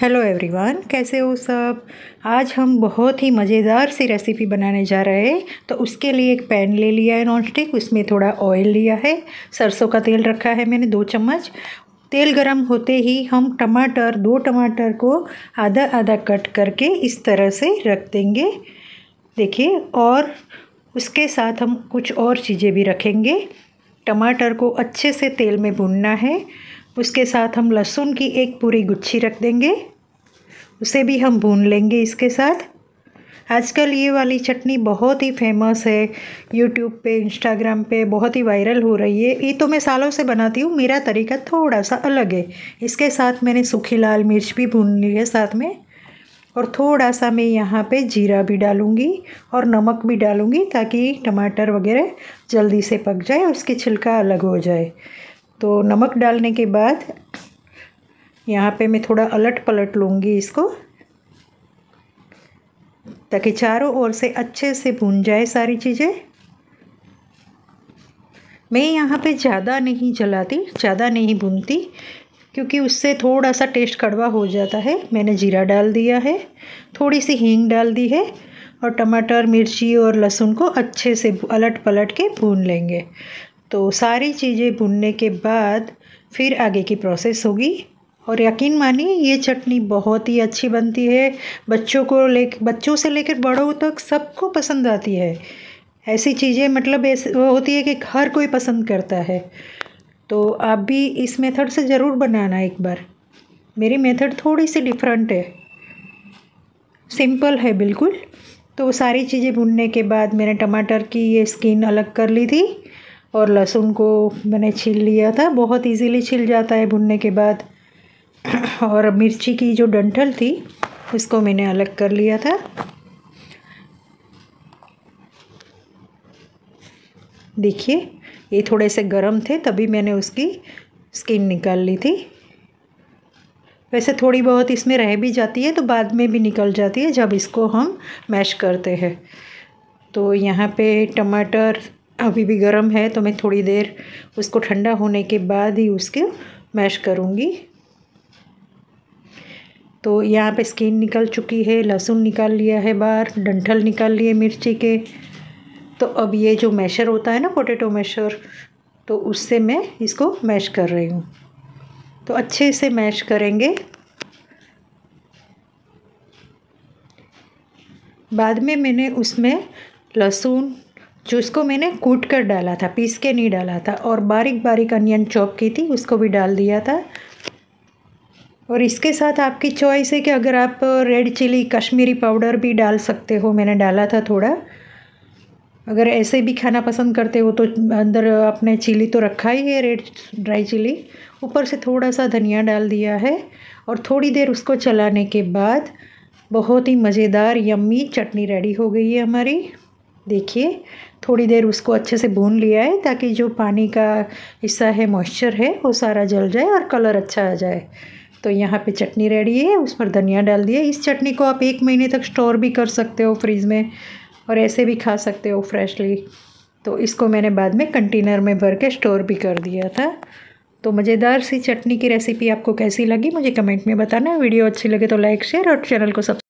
hello everyone कैसे हो सब आज हम बहुत ही मज़ेदार सी रेसिपी बनाने जा रहे हैं तो उसके लिए एक पैन ले लिया है नॉन स्टिक उसमें थोड़ा ऑयल लिया है सरसों का तेल रखा है मैंने दो चम्मच तेल गरम होते ही हम टमाटर दो टमाटर को आधा आधा कट करके इस तरह से रख देंगे देखिए और उसके साथ हम कुछ और चीज़ें भी रखेंगे टमाटर को अच्छे से तेल में भुनना है उसके साथ हम लहसुन की एक पूरी गुच्छी रख देंगे उसे भी हम भून लेंगे इसके साथ आजकल ये वाली चटनी बहुत ही फेमस है यूट्यूब पे इंस्टाग्राम पे बहुत ही वायरल हो रही है ये तो मैं सालों से बनाती हूँ मेरा तरीका थोड़ा सा अलग है इसके साथ मैंने सूखी लाल मिर्च भी भून ली है साथ में और थोड़ा सा मैं यहाँ पे जीरा भी डालूँगी और नमक भी डालूँगी ताकि टमाटर वगैरह जल्दी से पक जाए और उसकी छिलका अलग हो जाए तो नमक डालने के बाद यहाँ पे मैं थोड़ा अलट पलट लूँगी इसको ताकि चारों ओर से अच्छे से भून जाए सारी चीज़ें मैं यहाँ पे ज़्यादा नहीं जलाती ज़्यादा नहीं भूनती क्योंकि उससे थोड़ा सा टेस्ट कड़वा हो जाता है मैंने जीरा डाल दिया है थोड़ी सी हींग डाल दी है और टमाटर मिर्ची और लहसुन को अच्छे से अलट पलट के भून लेंगे तो सारी चीज़ें भुनने के बाद फिर आगे की प्रोसेस होगी और यकीन मानिए ये चटनी बहुत ही अच्छी बनती है बच्चों को ले बच्चों से लेकर बड़ों तक सबको पसंद आती है ऐसी चीज़ें मतलब ऐसे होती है कि हर कोई पसंद करता है तो आप भी इस मेथड से ज़रूर बनाना एक बार मेरी मेथड थोड़ी सी डिफरेंट है सिंपल है बिल्कुल तो सारी चीज़ें भुनने के बाद मैंने टमाटर की ये स्किन अलग कर ली थी और लहसुन को मैंने छील लिया था बहुत इजीली छिल जाता है भुनने के बाद और मिर्ची की जो डंठल थी उसको मैंने अलग कर लिया था देखिए ये थोड़े से गर्म थे तभी मैंने उसकी स्किन निकाल ली थी वैसे थोड़ी बहुत इसमें रह भी जाती है तो बाद में भी निकल जाती है जब इसको हम मैश करते हैं तो यहाँ पे टमाटर अभी भी गर्म है तो मैं थोड़ी देर उसको ठंडा होने के बाद ही उसके मैश करूँगी तो यहाँ पे स्किन निकल चुकी है लहसुन निकाल लिया है बाहर डंठल निकाल लिए मिर्ची के तो अब ये जो मैशर होता है ना पोटैटो मैशर तो उससे मैं इसको मैश कर रही हूँ तो अच्छे से मैश करेंगे बाद में मैंने उसमें लहसुन जिसको मैंने कूट कर डाला था पीस के नहीं डाला था और बारीक बारीक अनियन चॉप की थी उसको भी डाल दिया था और इसके साथ आपकी चॉइस है कि अगर आप रेड चिली कश्मीरी पाउडर भी डाल सकते हो मैंने डाला था थोड़ा अगर ऐसे भी खाना पसंद करते हो तो अंदर आपने चिली तो रखा ही है रेड ड्राई चिली ऊपर से थोड़ा सा धनिया डाल दिया है और थोड़ी देर उसको चलाने के बाद बहुत ही मज़ेदार यम्मी चटनी रेडी हो गई है हमारी देखिए थोड़ी देर उसको अच्छे से भून लिया है ताकि जो पानी का हिस्सा है मॉइस्चर है वो सारा जल जाए और कलर अच्छा आ जाए तो यहाँ पे चटनी रेडी है उस पर धनिया डाल दिया इस चटनी को आप एक महीने तक स्टोर भी कर सकते हो फ्रीज़ में और ऐसे भी खा सकते हो फ्रेशली तो इसको मैंने बाद में कंटेनर में भर के स्टोर भी कर दिया था तो मज़ेदार सी चटनी की रेसिपी आपको कैसी लगी मुझे कमेंट में बताना वीडियो अच्छी लगे तो लाइक शेयर और चैनल को सब्सक्राइब